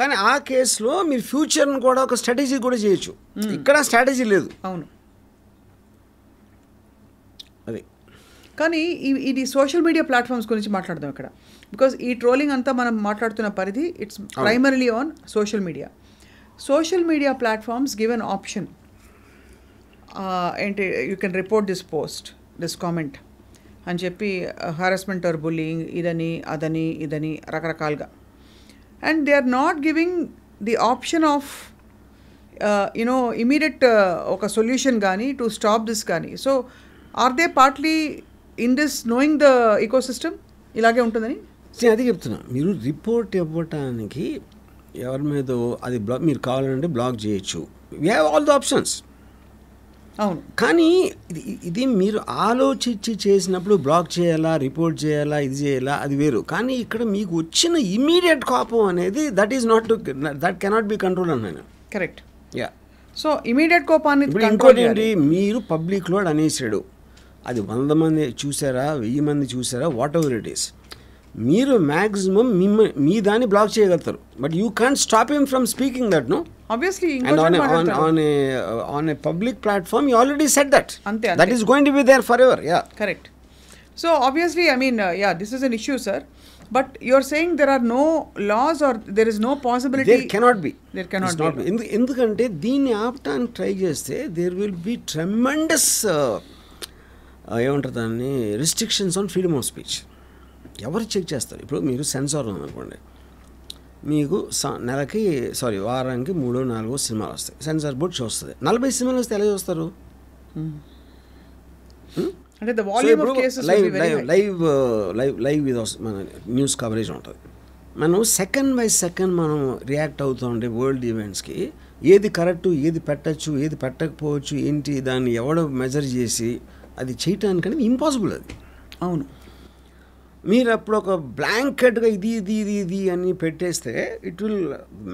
కానీ ఆ కేసులో మీరు ఫ్యూచర్ని కూడా ఒక స్ట్రాటజీ కూడా చేయొచ్చు ఇక్కడ స్ట్రాటజీ లేదు అవును అది కానీ ఇది సోషల్ మీడియా ప్లాట్ఫామ్స్ గురించి మాట్లాడదాం ఇక్కడ బికాజ్ ఈ ట్రోలింగ్ అంతా మనం మాట్లాడుతున్న పరిధి it's primarily on social media social media platforms give an option ఏంటి you can report this post this comment అని చెప్పి హారాస్మెంట్ ఆర్ బుల్లింగ్ ఇదని అదని ఇదని రకరకాలుగా and they are not giving the option of you know ఒక solution కానీ to stop this కానీ so are they partly in this knowing the ecosystem ఇలాగే ఉంటుందని అది చెప్తున్నా మీరు రిపోర్ట్ ఇవ్వటానికి ఎవరి మీద అది బ్లాక్ మీరు కావాలంటే బ్లాక్ చేయొచ్చు we have all the options అవును కానీ ఇది ఇది మీరు ఆలోచించి చేసినప్పుడు బ్లాక్ చేయాలా రిపోర్ట్ చేయాలా ఇది చేయాలా అది వేరు కానీ ఇక్కడ మీకు వచ్చిన ఇమీడియట్ కోపం అనేది that is not that cannot be control అన్నాను కరెక్ట్ యా సో ఇమీడియట్ కోపాన్ని ఇంకోటి ఏంటి మీరు పబ్లిక్లో అనేసాడు అది వంద మంది చూసారా వెయ్యి మంది చూసారా వాట్ ఎవర్ ఇట్ ఈస్ మీరు మ్యాక్సిమం మిమ్మ మీ దాన్ని బ్లాక్ చేయగలుగుతారు but you can stop him from speaking that no on a public platform you already set that అంతే that is going to be there forever yeah correct so obviously I mean yeah this is an issue sir but you are saying there are no laws or there is no possibility cannot be there cannot not ఎందుకంటే దీన్ని ఆపటానికి try చేస్తే there will be tremendous ఏమంటారు దాన్ని restrictions on freedom of speech ఎవరు check చేస్తారు ఇప్పుడు మీరు సెన్సార్ ఉందనుకోండి మీకు నెలకి సారీ వారానికి మూడో నాలుగో సినిమాలు వస్తాయి సెన్సార్ బోర్డ్ చూస్తుంది నలభై సినిమాలు వస్తే ఎలా చూస్తారు లైవ్ లైవ్ లైవ్ లైవ్ ఇది మన న్యూస్ కవరేజ్ ఉంటుంది మనం సెకండ్ బై సెకండ్ మనం రియాక్ట్ అవుతూ ఉండే వరల్డ్ ఈవెంట్స్కి ఏది కరెక్ట్ ఏది పెట్టచ్చు ఏది పెట్టకపోవచ్చు ఏంటి దాన్ని ఎవడో మెజర్ చేసి అది చేయటానికనేది ఇంపాసిబుల్ అది అవును మీరు అప్పుడు ఒక బ్లాంకెట్గా ఇది ఇది ఇది ఇది అని పెట్టేస్తే it will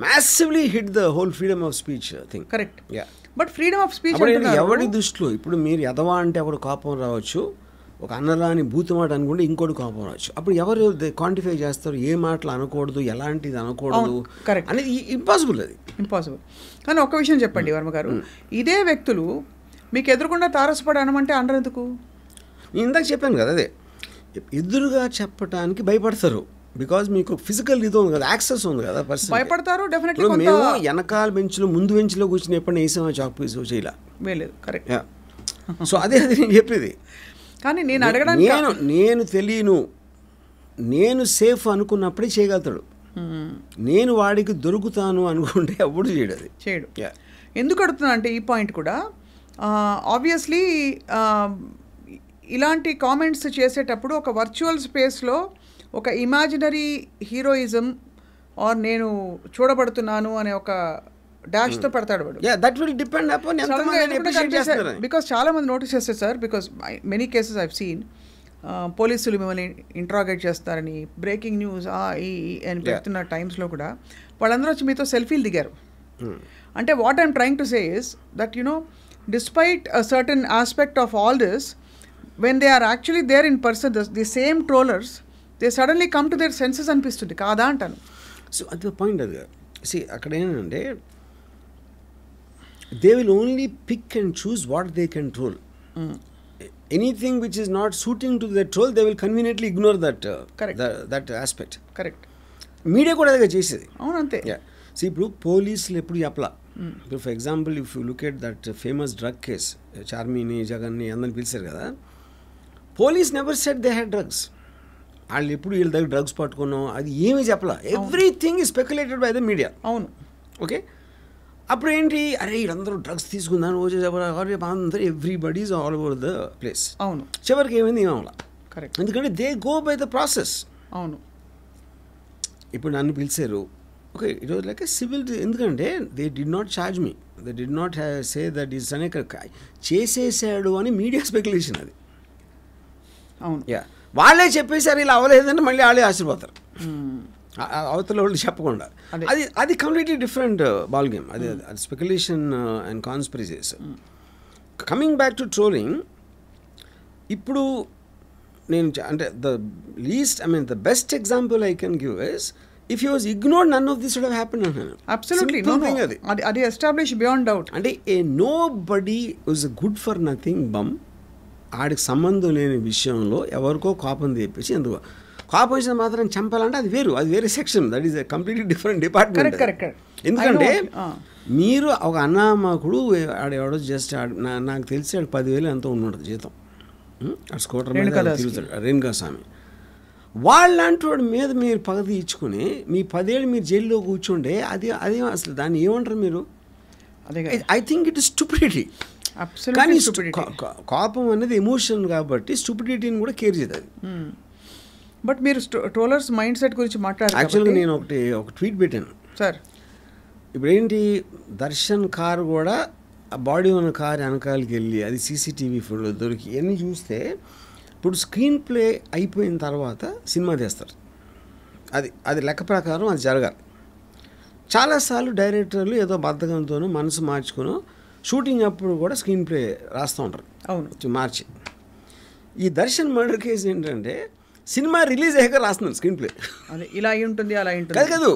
massively hit the whole freedom of speech thing correct yeah but freedom of speech ఎవరి దృష్టిలో ఇప్పుడు మీరు ఎదవా అంటే ఎవరు కోపం రావచ్చు ఒక అన్నరాని భూతమాట అనుకుంటే ఇంకోటి కోపం రావచ్చు అప్పుడు ఎవరు క్వాంటిఫై చేస్తారు ఏ మాటలు అనకూడదు ఎలాంటిది అనకూడదు కరెక్ట్ అనేది ఇంపాసిబుల్ అది ఇంపాసిబుల్ కానీ ఒక విషయం చెప్పండి hmm. వర్మ గారు hmm. ఇదే వ్యక్తులు మీకు ఎదురకుండా తారసపడి అనరు ఎందుకు నేను ఇందాక చెప్పాను కదా అదే ఎదురుగా చెప్పడానికి భయపడతారు బికాజ్ మీకు ఫిజికల్ ఇది ఉంది కదా యాక్సెస్ ఉంది కదా పర్సన్ భయపడతారు డెఫినెట్లీ మేము వెనకాల బెంచ్లో ముందు బెంచ్లో కూర్చుని ఎప్పుడైనా వేసామో చాక్ పీస్ చేయలే వేయలేదు కరెక్ట్ సో అదే అది నేను చెప్పేది కానీ నేను అడగడానికి నేను నేను తెలియను నేను సేఫ్ అనుకున్నప్పుడే చేయగలుగుతాడు నేను వాడికి దొరుకుతాను అనుకుంటే అప్పుడు చేయడు అది చేయడు ఎందుకు అడుగుతున్నా అంటే ఈ పాయింట్ కూడా ఆబ్వియస్లీ ఇలాంటి కామెంట్స్ చేసేటప్పుడు ఒక వర్చువల్ స్పేస్లో ఒక ఇమాజినరీ హీరోయిజం ఆర్ నేను చూడబడుతున్నాను అనే ఒక డాష్తో hmm. పడతాడు వాడు that will depend upon because చాలా మంది నోటీస్ చేస్తారు sir because many cases I've seen పోలీసులు మిమ్మల్ని ఇంట్రాగేట్ చేస్తారని బ్రేకింగ్ న్యూస్ ఆ ఈ అని పెడుతున్న టైమ్స్లో కూడా వాళ్ళందరూ వచ్చి మీతో సెల్ఫీలు దిగారు hmm. అంటే what I'm trying to say is that you know despite a certain aspect of all this when they are actually there in person the same trollers they suddenly come to their senses అనిపిస్తుంది కాదా అంటాను so అది point అది see అక్కడ ఏంటంటే they will only pick and choose what they can troll anything which is not suiting to the troll they will conveniently ignore that correct that aspect correct media కూడా అదే చేసేది అవునంతే so ఇప్పుడు పోలీసులు ఎప్పుడు చెప్పలా hmm. ఇప్పుడు for example if you look that famous drug case చార్మీని జగన్ని అందరిని పిలిచారు కదా police never said they had drugs వాళ్ళు ఎప్పుడు వీళ్ళ దగ్గర డ్రగ్స్ పట్టుకున్నాం అది ఏమీ చెప్పలా everything is speculated by the media అవును ఓకే అప్పుడు ఏంటి అరే వీళ్ళందరూ డ్రగ్స్ తీసుకుందాం రోజు చెప్పాలి అందరూ everybody's all over the place అవును చివరికి ఏమైంది ఏమవలా కరెక్ట్ ఎందుకంటే they go by the process అవును ఇప్పుడు నన్ను పిలిచారు okay it was like civil ఎందుకంటే they did not charge me they did not say that is అనే చేసేసాడు అని మీడియా స్పెక్యులేషన్ అది అవును యా వాళ్ళే చెప్పేసారు ఇలా అవ్వలేదని మళ్ళీ వాళ్ళే ఆశీర్పోతారు అవతల వాళ్ళు చెప్పకుండా అది అది కంప్లీట్లీ డిఫరెంట్ బాల్ గేమ్ అది అది speculation and conspiracies coming back to trolling ఇప్పుడు నేను అంటే the least I mean the best example I can give is if you was ignore none of this should happen absolutely అది అది establish beyond doubt అంటే a nobody is good for nothing bum ఆడికి సంబంధం లేని విషయంలో ఎవరికో కోపం తెప్పించి ఎందుకు కోపం మాత్రం చంపాలంటే అది వేరు అది వేరే section that is completely different department ఎందుకంటే మీరు ఒక అన్నామాకుడు ఆడెవడో జస్ట్ నాకు తెలిసి ఆడు పదివేలు ఎంతో ఉన్నాడు జీతం స్కూటర్ తిరుగుతాడు రేణుకా స్వామి వాళ్ళంటోడి మీద మీరు పగ తీర్చుకుని మీ పదేళ్ళు మీరు జైల్లో కూర్చుంటే అది అదే అసలు దాన్ని ఏమంటారు మీరు I think it is stupidity కానీ కోపం అనేది ఎమోషన్ కాబట్టి స్టూపిడిటీని కూడా కేర్ చేయదు బట్ మీరు ట్రోలర్స్ మైండ్ సెట్ గురించి మాట్లాడారు యాక్చువల్గా నేను ఒకటి ఒక ట్వీట్ పెట్టాను సార్ ఇప్పుడు ఏంటి దర్శన్ కారు కూడా ఆ బాడీ ఉన్న కారు వెనకాలకి వెళ్ళి అది సీసీటీవీ ఫోటోలు దొరికి ఇవన్నీ చూస్తే ఇప్పుడు స్క్రీన్ ప్లే అయిపోయిన తర్వాత సినిమా తీస్తారు అది అది లెక్క ప్రకారం అది జరగాలి చాలాసార్లు డైరెక్టర్లు ఏదో బద్ధకంతోనో మనసు మార్చుకునో షూటింగ్ అప్పుడు కూడా స్క్రీన్ ప్లే రాస్తూ ఉంటారు అవును మార్చి ఈ దర్శన్ మర్డర్ కేసు ఏంటంటే సినిమా రిలీజ్ అయ్యాక రాస్తున్నారు స్క్రీన్ ప్లే ఇలా అయి ఉంటుంది అలా ఉంటుంది కాదు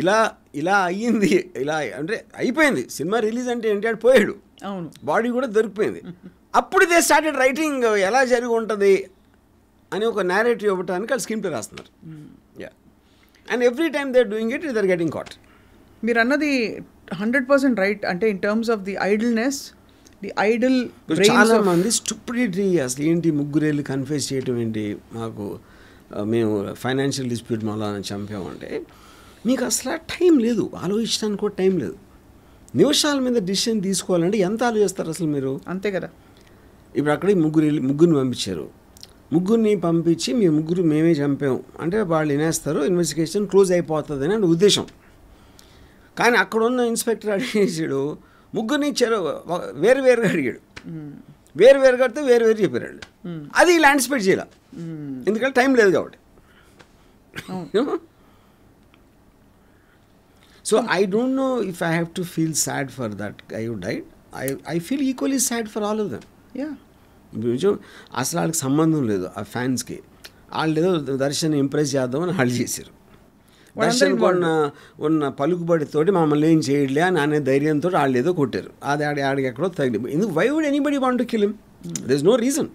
ఇలా ఇలా అయ్యింది ఇలా అంటే అయిపోయింది సినిమా రిలీజ్ అంటే ఏంటి పోయాడు అవును బాడీ కూడా దొరికిపోయింది అప్పుడు దే స్టార్టెడ్ రైటింగ్ ఎలా జరిగి ఉంటుంది అని ఒక నేరేటివ్ ఇవ్వటానికి వాళ్ళు స్క్రీన్ ప్లే రాస్తున్నారు yeah and every time they doing it either getting caught మీరు అన్నది హండ్రెడ్ పర్సెంట్ రైట్ అంటే in terms of the idleness the idol చాలా మంది స్టూపిడిటీ అసలు ఏంటి ముగ్గురేళ్ళు కన్ఫ్యూజ్ చేయటం ఏంటి మాకు మేము ఫైనాన్షియల్ డిస్ప్యూట్ మళ్ళా చంపామంటే మీకు అసలు టైం లేదు ఆలోచించడానికి కూడా టైం లేదు నిమిషాల మీద డిసిషన్ తీసుకోవాలంటే ఎంత ఆలోచిస్తారు అసలు మీరు అంతే కదా ఇప్పుడు అక్కడ ముగ్గురు వెళ్ళి ముగ్గురిని పంపించారు ముగ్గురిని పంపించి మీ ముగ్గురు మేమే చంపాం అంటే వాళ్ళు వినేస్తారు ఇన్వెస్టిగేషన్ క్లోజ్ అయిపోతుంది అని ఉద్దేశం కానీ అక్కడున్న ఇన్స్పెక్టర్ అడిగేసాడు ముగ్గురిని చెరు వేరు వేరుగా అడిగాడు వేరు వేరు కడితే వేరు వేరు చెప్పారు అది ల్యాండ్ యాంటిసిపేట్ చేయాలి ఎందుకంటే టైం లేదు కాబట్టి so I don't know if I have to feel sad for that I would diet I I feel equally sad for all of them yeah అసలు వాళ్ళకి సంబంధం లేదు ఆ ఫ్యాన్స్కి వాళ్ళు ఏదో దర్శన్ ఇంప్రెస్ చేద్దామని వాళ్ళు చేశారు దర్శన్ ఉన్న ఉన్న పలుకుబడితోటి మమ్మల్ని ఏం చేయలే అని అనే ధైర్యంతో వాళ్ళు ఏదో కొట్టారు అది ఆడి ఆడికి ఎక్కడో తగిలి ఎందుకు why would anybody want to kill him there is no reason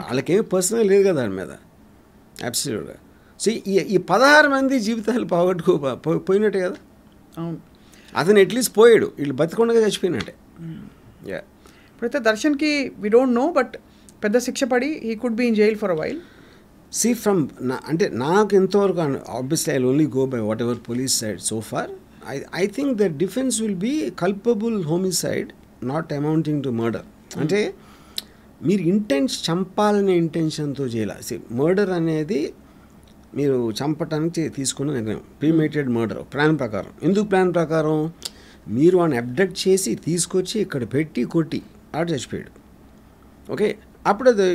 వాళ్ళకేం పర్సనల్ లేదు కదా దాని మీద అబ్సల్యూట్గా సో ఈ ఈ పదహారు మంది జీవితాలు పోగొట్టుకో పోయినట్టే కదా అవును అతను ఎట్లీస్ట్ పోయాడు వీళ్ళు బతికుండగా చచ్చిపోయినట్టే యా hmm. ఇప్పుడైతే దర్శన్కి వీ డోంట్ నో బట్ పెద్ద శిక్ష పడి he could be in jail for a while see from నా అంటే నాకు ఎంతవరకు obviously I only go by whatever police side so far I I think the defence will be culpable homicide not amounting to murder అంటే మీరు intense చంపాలనే ఇంటెన్షన్తో చేయాలి murder అనేది మీరు చంపటానికి తీసుకున్న నిర్ణయం ప్రీమేటెడ్ మర్డర్ ప్లాన్ ప్రకారం ఎందుకు ప్లాన్ ప్రకారం మీరు వాడిని అబ్డక్ట్ చేసి తీసుకొచ్చి ఇక్కడ పెట్టి కొట్టి ఆడ చచ్చిపోయాడు ఓకే అప్పుడు అది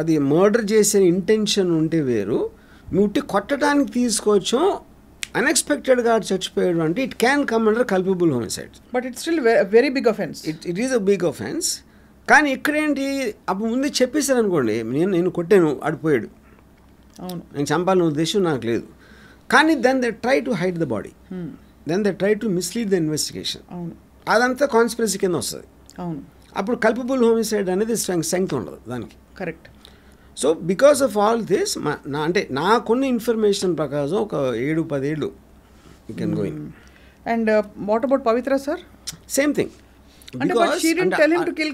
అది మర్డర్ చేసే ఇంటెన్షన్ ఉంటే వేరు ముట్టి కొట్టడానికి తీసుకొచ్చాం అన్ఎక్స్పెక్టెడ్గా చచ్చిపోయాడు అంటే it can come under culpable homicide but it's still very big offence it it is a big offence కానీ ఇక్కడేంటి అప్పుడు ముందే చెప్పేశారు అనుకోండి నేను నేను కొట్టాను ఆడిపోయాడు అవును నేను చంపాలన్న ఉద్దేశం నాకు లేదు కానీ then they try to hide the body then they try to mislead the investigation అవును అదంతా కాన్స్పిరసీ కింద వస్తుంది అవును అప్పుడు కల్పబుల్ హోమిసైడ్ అనేది శంక ఉండదు దానికి correct so because of all this నా అంటే నాకున్న ఇన్ఫర్మేషన్ ప్రకారం ఒక ఏడు పదేళ్ళు you can going and what about Pavithra sir same thing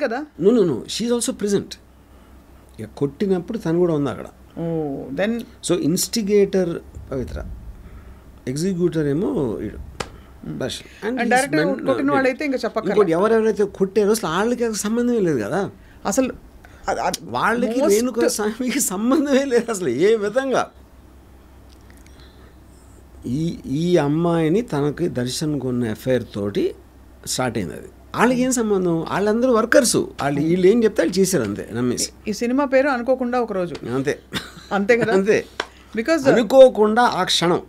కదా షీఈ్ ఆల్సో ప్రెజెంట్ ఇక కొట్టినప్పుడు తను కూడా ఉంది అక్కడ then so instigator Pavithra executor ఏమో వీడు కొట్టిన వాళ్ళైతే ఇంకా చెప్పక్కర్లేదు ఎవరెవరైతే కొట్టారో అసలు వాళ్ళకి సంబంధం లేదు కదా అసలు వాళ్ళకి రేణుక స్వామికి సంబంధమే లేదు అసలు ఏ విధంగా ఈ ఈ అమ్మాయిని తనకి దర్శన్ కొన్న ఎఫ్ఐఆర్ తోటి స్టార్ట్ అయింది అది వాళ్ళకి ఏం సంబంధం వాళ్ళందరూ వర్కర్స్ వాళ్ళు hmm. వీళ్ళు ఏం చెప్తే వాళ్ళు చేశారు అంతే నమ్మేసి ఈ సినిమా పేరు అనుకోకుండా ఒకరోజు అంతే అంతే కదా అంతే బికాజ్ అనుకోకుండా ఆ క్షణం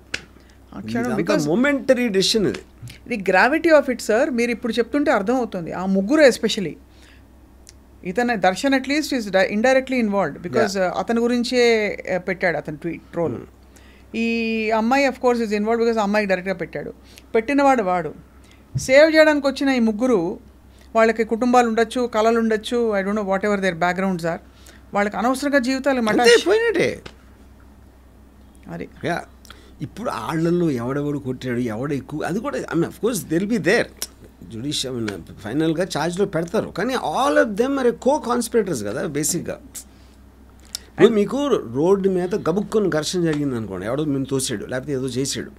మొమెంటరీ డిసిషన్ ఇది ఇది గ్రావిటీ ఆఫ్ ఇట్ సార్ మీరు ఇప్పుడు చెప్తుంటే అర్థం అవుతుంది ఆ ముగ్గురు ఎస్పెషలీ ఇతను Darshan at least is indirectly involved because అతని గురించే uh, పెట్టాడు అతను ట్వీట్ ట్రోల్ hmm. ఈ అమ్మాయి of course is involve because అమ్మాయికి డైరెక్ట్గా పెట్టాడు పెట్టినవాడు వాడు సేవ్ చేయడానికి వచ్చిన ఈ ముగ్గురు వాళ్ళకి కుటుంబాలు ఉండొచ్చు కళలు ఉండొచ్చు I don't know whatever their background sir వాళ్ళకి అనవసరంగా జీవితాలు మళ్ళీ అదే ఇప్పుడు ఆళ్లలో ఎవడెవడు కొట్టాడు ఎవడ ఎక్కువ అది కూడా I mean of course they'll be there జుడిషియ ఫైనల్గా ఛార్జ్లో పెడతారు కానీ ఆల్ ఆఫ్ దెమ్ మరి కో కాన్స్పిరేటర్స్ కదా బేసిక్గా ఇప్పుడు మీకు రోడ్డు మీద గబుక్కుని ఘర్షణ జరిగింది అనుకోండి ఎవడో మేము తోసాడు లేకపోతే ఏదో చేసాడు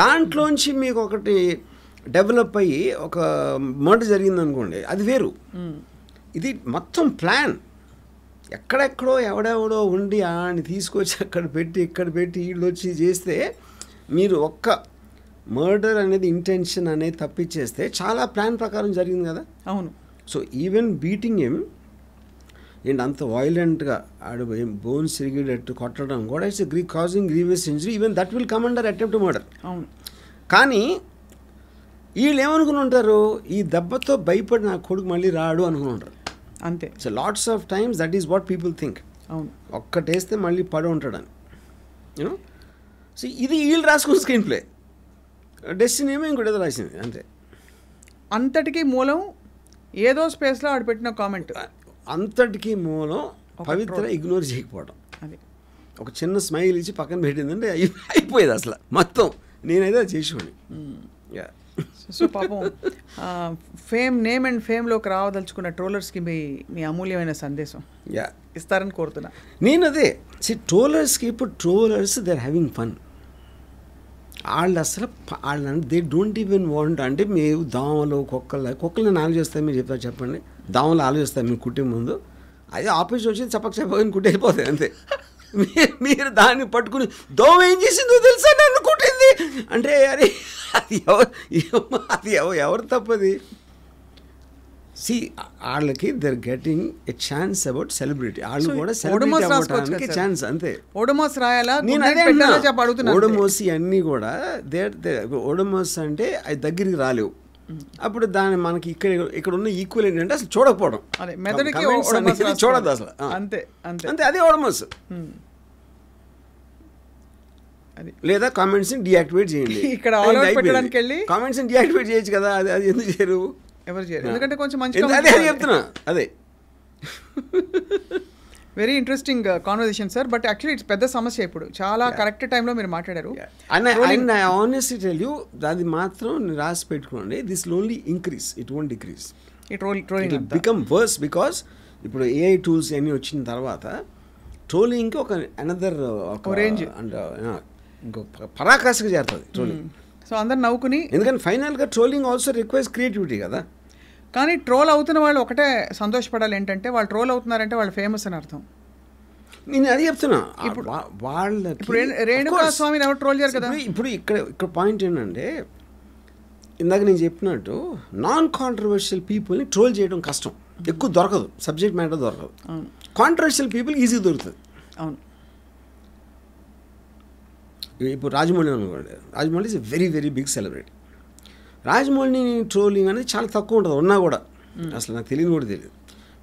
దాంట్లోంచి మీకు ఒకటి డెవలప్ అయ్యి ఒక మర్డర్ జరిగింది అనుకోండి అది వేరు ఇది మొత్తం ప్లాన్ ఎక్కడెక్కడో ఎవడెవడో ఉండి ఆని తీసుకొచ్చి అక్కడ పెట్టి ఇక్కడ పెట్టి వీళ్ళు వచ్చి చేస్తే మీరు ఒక్క మర్డర్ అనేది ఇంటెన్షన్ అనేది తప్పించేస్తే చాలా ప్లాన్ ప్రకారం జరిగింది కదా అవును సో ఈవెన్ బీటింగ్ ఏం అండ్ అంత వైలెంట్గా ఆడు బోన్స్ సిరిగిడట్టు కొట్టడం కూడా ఇట్స్ గ్రీ causing grievous injury even that will come under attempt murder అవును కానీ వీళ్ళు ఏమనుకుని ఉంటారు ఈ దెబ్బతో భయపడి నా కొడుకు మళ్ళీ రాడు అనుకుని ఉంటారు అంతే so lots of times that is what people think అవును ఒక్కటేస్తే మళ్ళీ పడి ఉంటాడని యూనో సో ఇది వీళ్ళు రాసుకున్న స్క్రీన్ ప్లే డెస్టినీ ఏమో ఇంకోటేదో రాసింది అంతే అంతటికీ మూలం ఏదో స్పేస్లో పెట్టిన కామెంట్ అంతటికీ మూలం పవిత్ర ఇగ్నోర్ చేయకపోవడం అదే ఒక చిన్న స్మైల్ ఇచ్చి పక్కన పెట్టిందంటే అయిపోయేది అసలు మొత్తం నేనైతే చేసేవాడిని యా సో పాపం ఫేమ్ నేమ్ అండ్ ఫేమ్లోకి రావదలుచుకున్న ట్రోలర్స్కి మీ మీ అమూల్యమైన సందేశం యా ఇస్తారని కోరుతున్నా నేను అదే సి ట్రోలర్స్కి ఇప్పుడు ట్రోలర్స్ దే హ్యావింగ్ ఫన్ వాళ్ళు అసలు వాళ్ళని దే డోంట్ ఈవెన్ వాంట్ అంటే మేము దోమలు కుక్కలు నేను ఆలోచిస్తాను మీరు చెప్తారు చెప్పండి దోమలు ఆలోచిస్తాను మీ కుట్టే ముందు అదే ఆఫీస్ వచ్చి చెప్పక చపకని కుట్టిపోతాయి అంతే మీరు దాన్ని పట్టుకుని దోమ ఏం చేసిందో తెలుసా నన్ను కుట్టింది అంటే అరే అది ఎవరు అది ఎవరు తప్పది సి వాళ్ళకి they're getting a chance about celebrity వాళ్ళు కూడా సెలబ్రిటీ ఛాన్స్ అంతే ఓడమోస్ రాయాలా నేను అదే ఓడమోసి అన్నీ కూడా దే ఓడమోస్ అంటే అది దగ్గరికి రాలేవు hmm. అప్పుడు దాన్ని మనకి ఇక్కడ ఇక్కడ ఉన్న ఈక్వల్ ఏంటంటే అసలు చూడకపోవడం చూడదు అసలు అంతే అంతే అంతే అదే ఓడమోస్ లేదా కామెంట్స్ ని డియాక్టివేట్ చేయండి ఇక్కడ పెట్టడానికి వెళ్ళి కామెంట్స్ ని డియాక్టివేట్ చేయొచ్చు కదా అది అది ఎందుకు చేయరు ఎవరు చేయరు ఎందుకంటే కొంచెం మంచి అదే చెప్తున్నా అదే very interesting conversation sir but actually it's పెద్ద సమస్య ఇప్పుడు చాలా కరెక్ట్ టైంలో మీరు మాట్లాడారు and I honestly tell you అది మాత్రం రాసి పెట్టుకోండి this lonely increase it own decrease it role trolling become worse because ఇప్పుడు ఏఐ టూల్స్ అన్నీ వచ్చిన తర్వాత ట్రోలింగ్కి ఒక అనదర్ రేంజ్ అండ్ ఇంకో పరాకాష్కి చేరుతుంది ట్రోలింగ్ సో అందరు నవ్వుకుని ఎందుకంటే ఫైనల్గా ట్రోలింగ్ ఆల్సో రిక్వైర్స్ క్రియేటివిటీ కదా కానీ ట్రోల్ అవుతున్న వాళ్ళు ఒకటే సంతోషపడాలి ఏంటంటే వాళ్ళు ట్రోల్ అవుతున్నారంటే వాళ్ళు ఫేమస్ అని అర్థం నేను అది చెప్తున్నా ఇప్పుడు వాళ్ళ ఇప్పుడు ఎవరు ట్రోల్ చేయరు కదా ఇప్పుడు ఇక్కడ ఇక్కడ పాయింట్ ఏంటంటే ఇందాక నేను చెప్పినట్టు నాన్ కాంట్రవర్షియల్ పీపుల్ని ట్రోల్ చేయడం కష్టం ఎక్కువ దొరకదు సబ్జెక్ట్ మ్యాటర్ దొరకదు కాంట్రవర్షియల్ పీపుల్ ఈజీ దొరుకుతుంది అవును ఇప్పుడు రాజమౌళి అనుకోండి Rajamouli is very very big celebrity రాజమౌళిని ట్రోలింగ్ అనేది చాలా తక్కువ ఉంటుంది ఉన్నా కూడా hmm. అసలు నాకు తెలియదు కూడా తెలియదు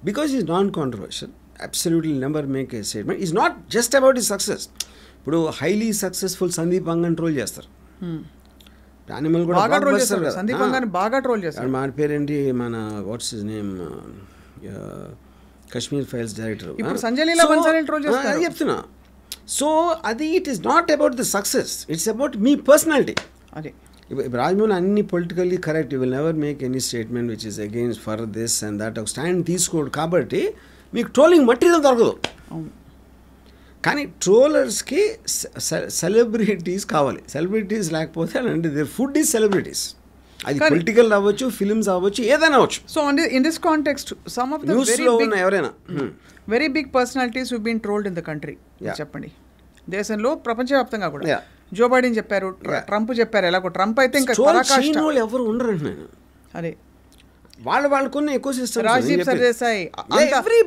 because is non controversial absolutely number make a statement is not just about ఈ సక్సెస్ ఇప్పుడు హైలీ సక్సెస్ఫుల్ సందీప్ అంగన్ ట్రోల్ చేస్తారు యానిమల్ hmm. కూడా బాగా ట్రోల్ చేస్తారు సందీప్ అంగన్ బాగా ట్రోల్ చేస్తారు మా పేరేంటి మన what's is name Kashmir Files director ఇప్పుడు సంజయ్ లీలా బన్సాలీని ట్రోల్ చేస్తారు చెప్తున్నా సో అది it is not about the success it's about మీ పర్సనాలిటీ అదే ఇప్పుడు రాజమౌళి అన్ని politically correct you will never make any statement which is against for this and that ఒక స్టాండ్ తీసుకోడు కాబట్టి మీకు ట్రోలింగ్ మటీరియల్ దొరకదు కానీ ట్రోలర్స్కి సెలబ్రిటీస్ కావాలి సెలబ్రిటీస్ లేకపోతే అలాంటి దేర్ ఫుడ్ ఈజ్ సెలబ్రిటీస్ అది పొలిటికల్ అవ్వచ్చు ఫిలిమ్స్ అవ్వచ్చు ఏదైనా అవ్వచ్చు so in this context some of news లో ఉన్న ఎవరైనా very big personalities who been trolled in the country చెప్పండి దేశంలో ప్రపంచవ్యాప్తంగా కూడా జో బైడెన్ చెప్పారు ట్రంప్ చెప్పారు ఎలాగో ట్రంప్ అయితే ఇంకా ఎవరు ఉండరు నేను అదే వాళ్ళు వాళ్ళకున్న ఎక్కువ సిస్టమ్ రాజీవ్ సర్దేశాయ్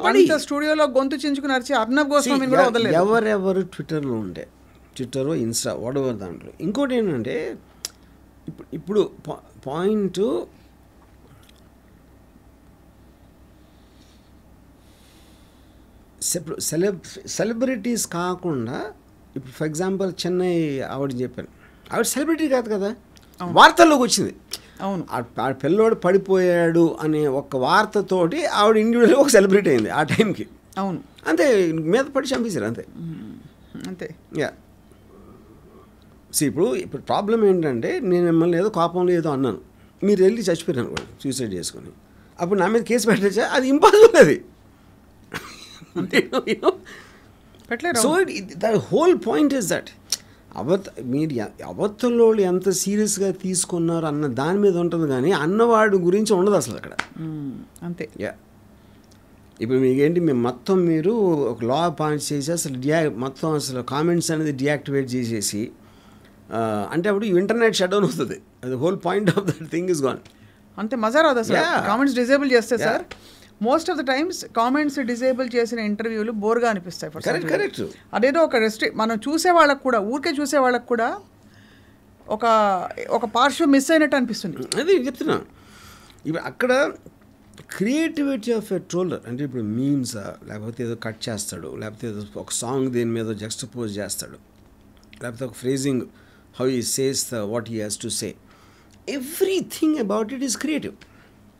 అంత స్టూడియోలో గొంతు చించుకుని అరిచి అర్ణబ్ గోస్వామి కూడా వదలలేదు ఎవరెవరు ట్విట్టర్లో ఉండే ట్విట్టర్ ఇన్స్టా వాట్ ఎవర్ దాంట్లో ఇంకోటి ఏంటంటే ఇప్పుడు ఇప్పుడు పాయింట్ సెలబ్ సెలబ్రిటీస్ కాకుండా ఇప్పుడు ఫర్ ఎగ్జాంపుల్ చెన్నై ఆవిడ చెప్పాను ఆవిడ సెలబ్రిటీ కాదు కదా వార్తల్లోకి వచ్చింది అవును ఆ పిల్లోడు పడిపోయాడు అనే ఒక వార్తతోటి ఆవిడ ఇండివిజువల్ ఒక సెలబ్రిటీ అయింది ఆ టైంకి అవును అంతే మీద పడి చంపేశారు అంతే అంతే యా సో ఇప్పుడు ఇప్పుడు ప్రాబ్లం ఏంటంటే నేను మిమ్మల్ని ఏదో కోపంలో ఏదో అన్నాను మీరు వెళ్ళి చచ్చిపోయారు అనుకోండి సూసైడ్ చేసుకొని అప్పుడు నా మీద కేసు పెట్టచ్చా అది ఇంపాసిబుల్ అది so the whole point is that అబద్ధ మీరు అబద్ధంలో ఎంత సీరియస్గా తీసుకున్నారు అన్న దాని మీద ఉంటుంది కానీ అన్నవాడు గురించి ఉండదు అసలు అక్కడ అంతే యా ఇప్పుడు మీకేంటి మేము మొత్తం మీరు ఒక లా పాయింట్ చేసి అసలు డియా మొత్తం అసలు కామెంట్స్ అనేది డియాక్టివేట్ చేసేసి అంటే అప్పుడు ఇంటర్నెట్ షట్ డౌన్ వస్తుంది అది whole point of that thing is gone అంతే మజా రాదా సార్ కామెంట్స్ డిజేబుల్ చేస్తే sir most of the times comments disable చేసిన ఇంటర్వ్యూలు బోర్గా అనిపిస్తాయి కరెక్ట్ కరెక్ట్ అదేదో ఒక రెస్ట్రి మనం చూసే వాళ్ళకు కూడా ఊరికే చూసే వాళ్ళకు కూడా ఒక ఒక పార్శ్వ మిస్ అయినట్టు అనిపిస్తుంది అది చెప్తున్నా ఇప్పుడు అక్కడ క్రియేటివిటీ ఆఫ్ ఎ ట్రోలర్ అంటే ఇప్పుడు మీమ్సా లేకపోతే ఏదో కట్ చేస్తాడు లేకపోతే ఏదో ఒక సాంగ్ దీని మీద జస్ట్ పోజ్ చేస్తాడు లేకపోతే ఒక ఫ్రేజింగ్ how he says the, what he has to say everything about it is creative